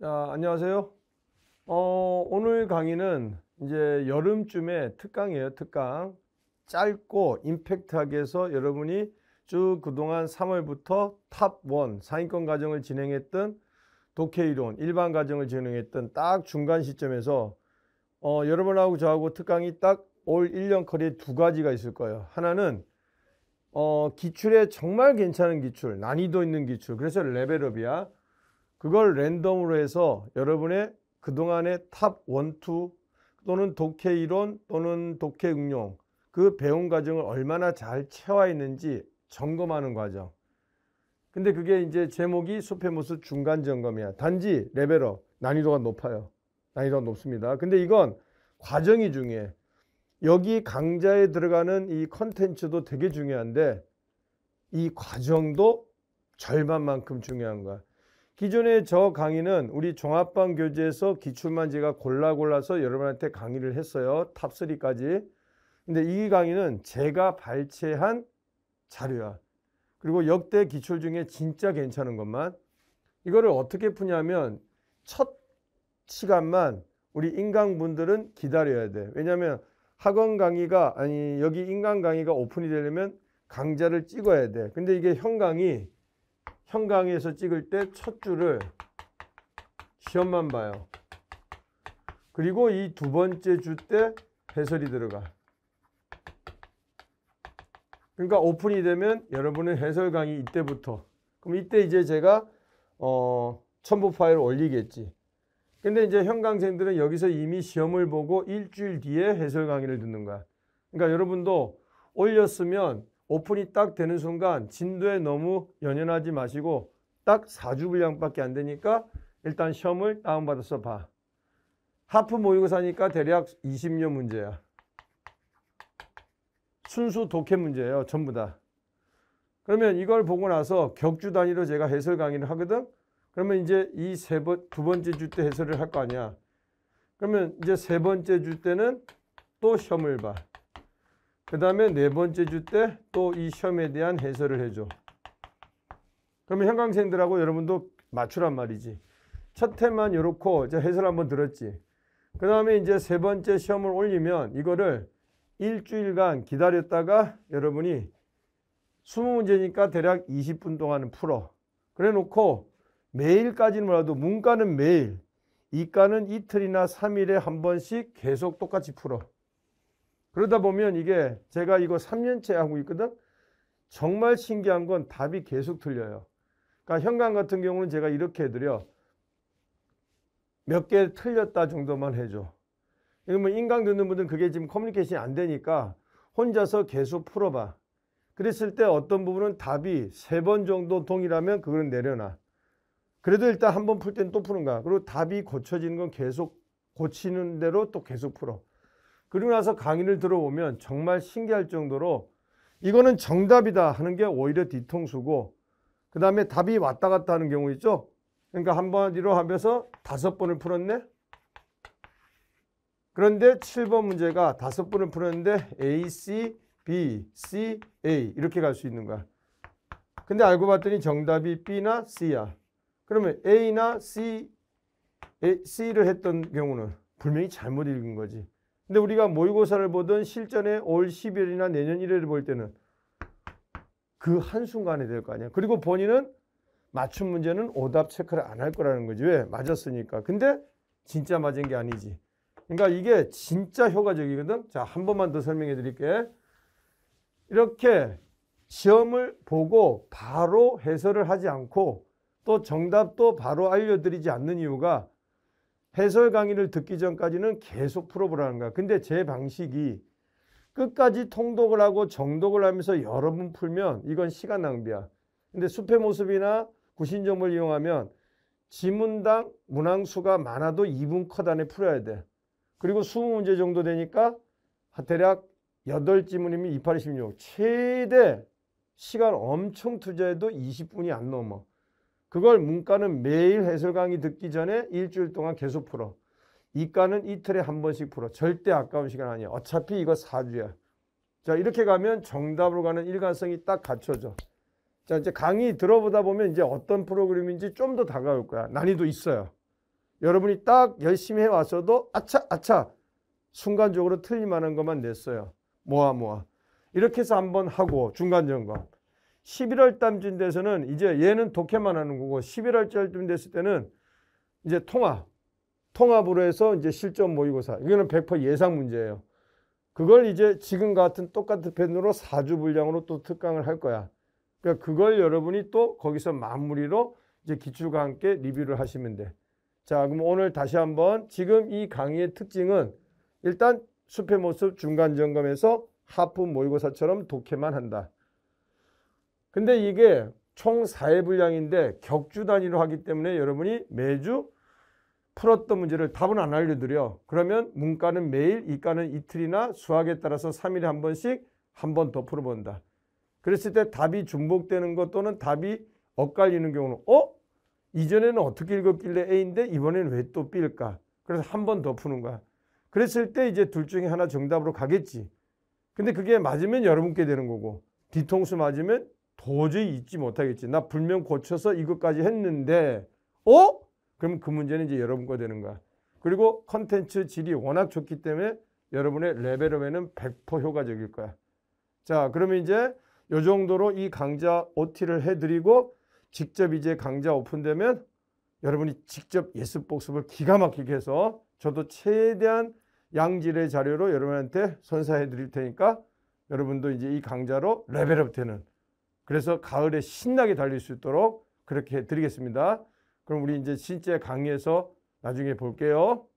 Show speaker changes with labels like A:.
A: 자, 안녕하세요. 어, 오늘 강의는 이제 여름쯤에 특강이에요. 특강. 짧고 임팩트하게 해서 여러분이 쭉 그동안 3월부터 탑1 상위권 과정을 진행했던 독해 이론, 일반 과정을 진행했던 딱 중간 시점에서 어, 여러분하고 저하고 특강이 딱 올 1년 커리두 가지가 있을 거예요. 하나는 어, 기출에 정말 괜찮은 기출, 난이도 있는 기출. 그래서 레벨업이야. 그걸 랜덤으로 해서 여러분의 그동안의 탑 원투 또는 독해 이론 또는 독해 응용 그배운 과정을 얼마나 잘 채워 있는지 점검하는 과정. 근데 그게 이제 제목이 숲의 모습 중간 점검이야. 단지 레벨업 난이도가 높아요. 난이도가 높습니다. 근데 이건 과정이 중요해. 여기 강좌에 들어가는 이 컨텐츠도 되게 중요한데 이 과정도 절반만큼 중요한 거야. 기존의 저 강의는 우리 종합반 교재에서 기출만 제가 골라 골라서 여러분한테 강의를 했어요. 탑3까지. 근데 이 강의는 제가 발췌한 자료야. 그리고 역대 기출 중에 진짜 괜찮은 것만. 이거를 어떻게 푸냐면 첫 시간만 우리 인강분들은 기다려야 돼. 왜냐면 학원 강의가 아니 여기 인강 강의가 오픈이 되려면 강좌를 찍어야 돼. 근데 이게 현강이 형광에서 찍을 때 첫 줄을 시험만 봐요. 그리고 이 두 번째 줄 때 해설이 들어가. 그러니까 오픈이 되면 여러분은 해설 강의 이때부터 그럼 이때 이제 제가 어, 첨부 파일을 올리겠지. 근데 이제 현강생들은 여기서 이미 시험을 보고 일주일 뒤에 해설 강의를 듣는 거야. 그러니까 여러분도 올렸으면 오픈이 딱 되는 순간 진도에 너무 연연하지 마시고 딱 4주 분량밖에 안 되니까 일단 시험을 다운받아서 봐. 하프 모의고사니까 대략 20년 문제야. 순수 독해 문제예요. 전부 다. 그러면 이걸 보고 나서 격주 단위로 제가 해설 강의를 하거든. 그러면 이제 이 세 번 두 번째 주 때 해설을 할 거 아니야. 그러면 이제 세 번째 주 때는 또 시험을 봐. 그 다음에 네 번째 주 때 또 이 시험에 대한 해설을 해줘. 그러면 현강생들하고 여러분도 맞추란 말이지. 첫 해만 이렇고 이제 해설 한번 들었지. 그 다음에 이제 세 번째 시험을 올리면 이거를 일주일간 기다렸다가 여러분이 20문제니까 대략 20분 동안은 풀어. 그래 놓고 매일까지는 몰라도 문과는 매일, 이과는 이틀이나 3일에 한 번씩 계속 똑같이 풀어. 그러다 보면 이게 제가 이거 3년째 하고 있거든. 정말 신기한 건 답이 계속 틀려요. 그러니까 현관 같은 경우는 제가 이렇게 해드려. 몇 개 틀렸다 정도만 해줘. 그러면 인강 듣는 분들은 그게 지금 커뮤니케이션이 안 되니까 혼자서 계속 풀어봐. 그랬을 때 어떤 부분은 답이 세 번 정도 동일하면 그거는 내려놔. 그래도 일단 한 번 풀 때는 또 푸는 거야. 그리고 답이 고쳐지는 건 계속 고치는 대로 또 계속 풀어. 그리고 나서 강의를 들어보면 정말 신기할 정도로 이거는 정답이다 하는 게 오히려 뒤통수고 그 다음에 답이 왔다 갔다 하는 경우 있죠. 그러니까 한 번이로 하면서 다섯 번을 풀었네. 그런데 7번 문제가 다섯 번을 풀었는데 A, C, B, C, A 이렇게 갈 수 있는 거야. 근데 알고 봤더니 정답이 B나 C야. 그러면 A나 C, A, C를 했던 경우는 분명히 잘못 읽은 거지. 근데 우리가 모의고사를 보든 실전에 올 10일이나 내년 1월에 볼 때는 그 한순간에 될 거 아니야. 그리고 본인은 맞춤 문제는 오답 체크를 안 할 거라는 거지. 왜? 맞았으니까. 근데 진짜 맞은 게 아니지. 그러니까 이게 진짜 효과적이거든. 자, 한 번만 더 설명해 드릴게. 이렇게 시험을 보고 바로 해설을 하지 않고 또 정답도 바로 알려드리지 않는 이유가 해설 강의를 듣기 전까지는 계속 풀어보라는 거야. 근데 제 방식이 끝까지 통독을 하고 정독을 하면서 여러 번 풀면 이건 시간 낭비야. 근데 숲의 모습이나 구신점을 이용하면 지문당 문항수가 많아도 2분 컷 안에 풀어야 돼. 그리고 20문제 정도 되니까 대략 8지문이면 28, 16. 최대 시간 엄청 투자해도 20분이 안 넘어. 그걸 문과는 매일 해설 강의 듣기 전에 일주일 동안 계속 풀어. 이과는 이틀에 한 번씩 풀어. 절대 아까운 시간 아니야. 어차피 이거 4주야. 자, 이렇게 가면 정답으로 가는 일관성이 딱 갖춰져. 자, 이제 강의 들어보다 보면 이제 어떤 프로그램인지 좀 더 다가올 거야. 난이도 있어요. 여러분이 딱 열심히 해왔어도 아차, 아차. 순간적으로 틀릴만한 것만 냈어요. 모아, 모아. 이렇게 해서 한번 하고 중간 점검. 11월 달쯤 돼서는 이제 얘는 독해만 하는 거고 11월 달쯤 됐을 때는 이제 통합 통합으로 해서 이제 실전 모의고사 이거는 100% 예상 문제예요. 그걸 이제 지금 같은 똑같은 펜으로 4주 분량으로 또 특강을 할 거야. 그러니까 그걸 여러분이 또 거기서 마무리로 이제 기출과 함께 리뷰를 하시면 돼. 자, 그럼 오늘 다시 한번 지금 이 강의의 특징은 일단 숲의 모습 중간 점검에서 하프 모의고사처럼 독해만 한다. 근데 이게 총 4회 분량인데 격주 단위로 하기 때문에 여러분이 매주 풀었던 문제를 답은 안 알려드려. 그러면 문과는 매일, 이과는 이틀이나 수학에 따라서 3일에 한 번씩 한 번 더 풀어본다. 그랬을 때 답이 중복되는 것 또는 답이 엇갈리는 경우는 어? 이전에는 어떻게 읽었길래 A인데 이번에는 왜 또 B일까? 그래서 한 번 더 푸는 거야. 그랬을 때 이제 둘 중에 하나 정답으로 가겠지. 근데 그게 맞으면 여러분께 되는 거고 뒤통수 맞으면 도저히 잊지 못하겠지. 나 불면 고쳐서 이것까지 했는데, 어? 그럼 그 문제는 이제 여러분 거 되는 거야. 그리고 컨텐츠 질이 워낙 좋기 때문에 여러분의 레벨업에는 100% 효과적일 거야. 자, 그러면 이제 요 정도로 이 강좌 OT를 해드리고 직접 이제 강좌 오픈되면 여러분이 직접 예습 복습을 기가 막히게 해서 저도 최대한 양질의 자료로 여러분한테 선사해 드릴 테니까 여러분도 이제 이 강좌로 레벨업 되는 그래서 가을에 신나게 달릴 수 있도록 그렇게 드리겠습니다. 그럼 우리 이제 실제 강의에서 나중에 볼게요.